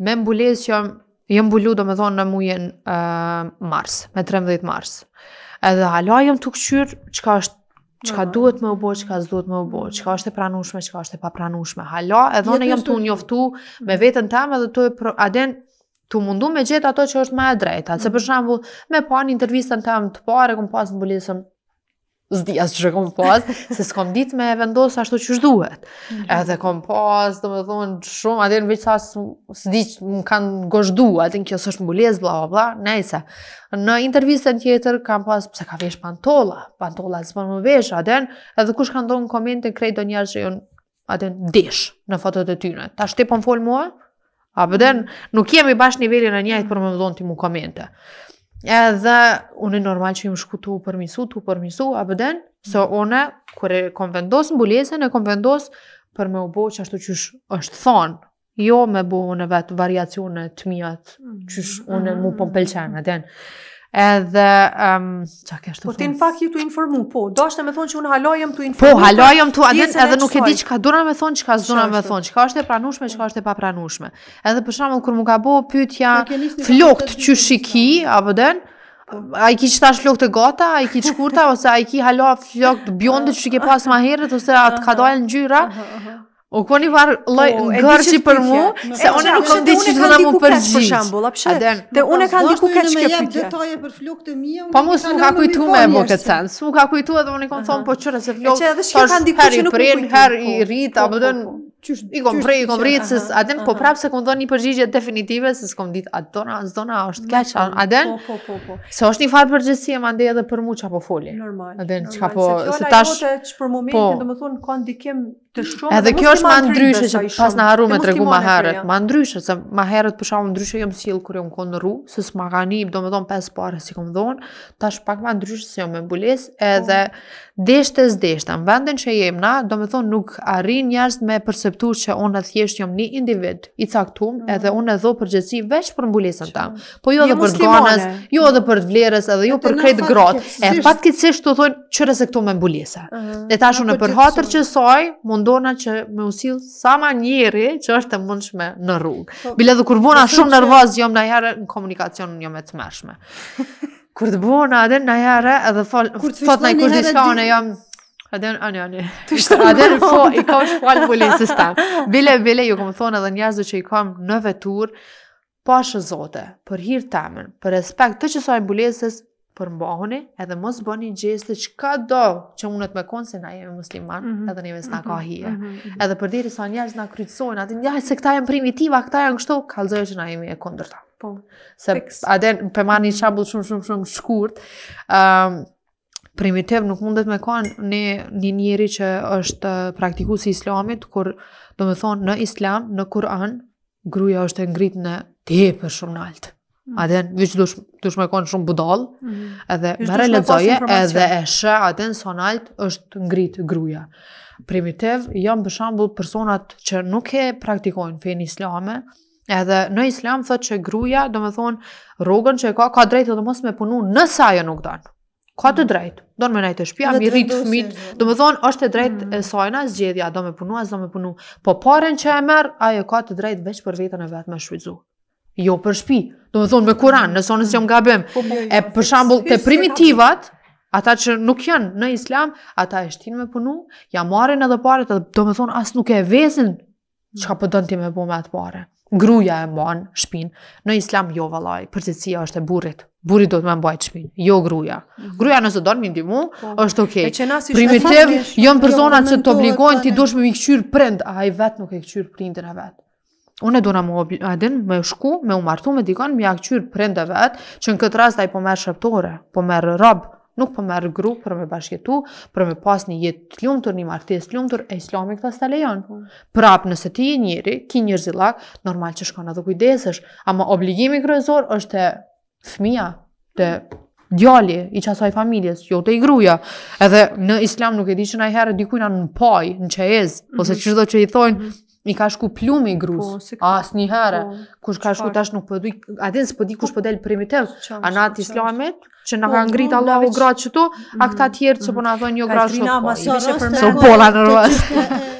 me mbulez që jë mbulu do me thonë në mujen uh, mars, me 13 mars. Edhe hala jam të këqyrë qka është qka duhet me u bo, ka s'duhet me u bo, ka është e pranushme, ka është e papranushme. Hala, edhe onë jam të njoftu mm. me vetën tam edhe të aden të mundu me gjithë ato që është ma e drejta. Se mm. për shambu me pa një intervjistën tam të pare, këmë pas në bulisëm s'di as që kam pas, se s'kom ditë me vendos ashtu ç'i duhet. Mm -hmm. Edhe kam pas, domethën shumë, atë në sa s'di kan gozhdu, atë kjo s'është mbules bla bla, nejse. Në intervistë tjetër kam pas pse ka vesh pantolla, pantolla s'mund më vesh, atë edhe kush ka ndonjë koment tek do donjë që jënë, atë dish në fotot e tyre. Tash ti po mfol mua? A bëden, po mhm. nuk jemi bashkë nivelin e njëjtë për më vëllon ti komente. Ja, dhe unë normal që i më shku të u përmisu, të a bëden, se so one, mhm. kërë e kom vendos në bulesën, e kom vendos për me u bo që ashtu që është thonë, jo me bo në vetë variacionet të mjatë, mhm. qësh unë mu pëmpelqenë, po a mhm. den. Edhe um, çka ke ashtu. Po ti në fakt ju të informu. Po, të më thonë që unë halojm të informu. Po, halojm tu, edhe edhe, edhe nuk e di çka dura më thonë, çka zona më thonë, çka është e pranueshme, çka është e papranueshme. Edhe për shembull kur më ka bëu pyetja flokt çu shiki apo den A i ki qëta shlok të gata, a i ki qëkurta, ose a i ki halo flok të bjondit që ke pas ma herët, ose atë ka kadojnë në gjyra, U koni var lloj po, gërçi për mua, se unë nuk kam ditë çfarë do të më përgjigj. Për shembull, a pse? Te unë kam diku keq që pyet. Detaje për flokët e mia. Po mos nuk ka kujtu me më këtë sen. Su ka kujtu edhe unë kam thonë po çfarë se flokët. Që edhe shikoj kanë diku që nuk prin her i rrit apo don çysh i kom prej kom rrit se a den po prapse kom dhoni përgjigje definitive se s'kom ditë a dona as dona është keq a den po po po po se është një fal përgjigje e mande edhe për mua çapo foli normal a den çka po se tash për momentin po po po të shumë. Edhe kjo është ma ndryshe se pas na harru me tregu ma herët. ma ndryshe se ma herët për shkakun ndryshe jëmë sill kur jëmë konë në rrugë, se s'ma gani, domethënë pesë parë si dhonë, ta Tash pak ma ndryshe se jëmë me mbulis, edhe oh. Po. e s'deshta. Në vendin që jem na, thonë nuk arrin njerëz me përseptu që unë thjesht jëmë një individ i caktuar mm. edhe unë do përgjegjësi veç për mbulesën tam. Po jo, jo edhe për dhonës, jo mm. edhe për vlerës, edhe jo për E patkësisht me mbulesa. tash unë për që mundona që me usil sa ma njeri që është të mundshme në rrugë. Po, bile dhe kur bona shumë që... jom në jare në komunikacion në jo me të mërshme. kur të bona edhe në jare edhe fal... Kur të fisht në njëherë dhe... Kur të fisht Ade i ka shual policës ta. Bile bile ju këmë thonë edhe njerëz që i kam në vetur pashë po zote, për hir të për respekt të çsoj bulesës, përmbahoni edhe mos bëni gjestë që ka do që unë të me konë se na jemi musliman mm -hmm. edhe njëve s'na ka mhm. hije. Mm -hmm. Edhe për diri sa njerës na krytsojnë atë njaj se këta janë primitiva, këta janë kështu, kalëzojë që na jemi e kondërta. Po, se fix. Ade, për marë një shumë shumë shumë shkurt, um, primitiv nuk mundet me konë një, një njëri që është praktiku si islamit, kur do me thonë në islam, në Kur'an, gruja është ngrit në tepër shumë naltë. A dhe vëç dush dush më kanë shumë budall. Mhm. Edhe merr lezoje edhe e sh atë sonalt është ngrit gruaja. Primitiv jam për shembull personat që nuk e praktikojnë fejnë islame, edhe në islam thotë që gruaja, domethënë rogën që e ka ka drejtë të mos me punu nësa ajo nuk don. Ka të mm. drejtë. Don më nai të shpia, mi do fëmit. Domethënë është e drejtë mm. e sajna, zgjedhja, do punu, punuaz, do me punu. Po paren që e merr, ajo ka të drejtë veç për veten e vet më jo për shpi, do me thonë me kuran, në sonës jam gabem, po, po, e jo, për shambull të primitivat, ata që nuk janë në islam, ata e shtinë me punu, ja marrin edhe pare, do me thonë asë nuk e vesin, që ka pëtën po ti me po me atë pare. Gruja e mban shpin, në islam jo valaj, përse është e burit, burit do të me mbajt shpin, jo gruja. Mhm. Gruja nësë do në mindimu, është okej. Primitiv, jënë jo, përzonat që të obligojnë, ti dush me i këqyrë prind, a i vetë nuk e këqyrë prindin e vetë unë e duna më adin me shku, me u martu me dikon, mi akqyr prende vetë, që në këtë rast da po merë shëptore, po merë rabë, nuk po merë gru për me bashkjetu, për me pas një jetë të ljumëtur, një martes të ljumëtur, e islami këta së lejon. Po. Prapë nëse ti e njëri, ki njërë zilak, normal që shkona dhe kujdesesh, ama obligimi kryesor është të fëmija, të djali i qasaj familjes, jo të i gruja. Edhe në islam nuk e di që herë dikujna në paj, në qejez, mm -hmm. ose që mhm. që i thojnë, mm I ka shku plumi i gruz. Po, as një herë. Po, kush ka shku tash nuk po di, a se po di kush po del primi anat A na që na po, ka ngrit po, Allahu gratë çto, a këta të mm-hmm. tjerë që po na thonë jo gratë. Po, po, po, po, po,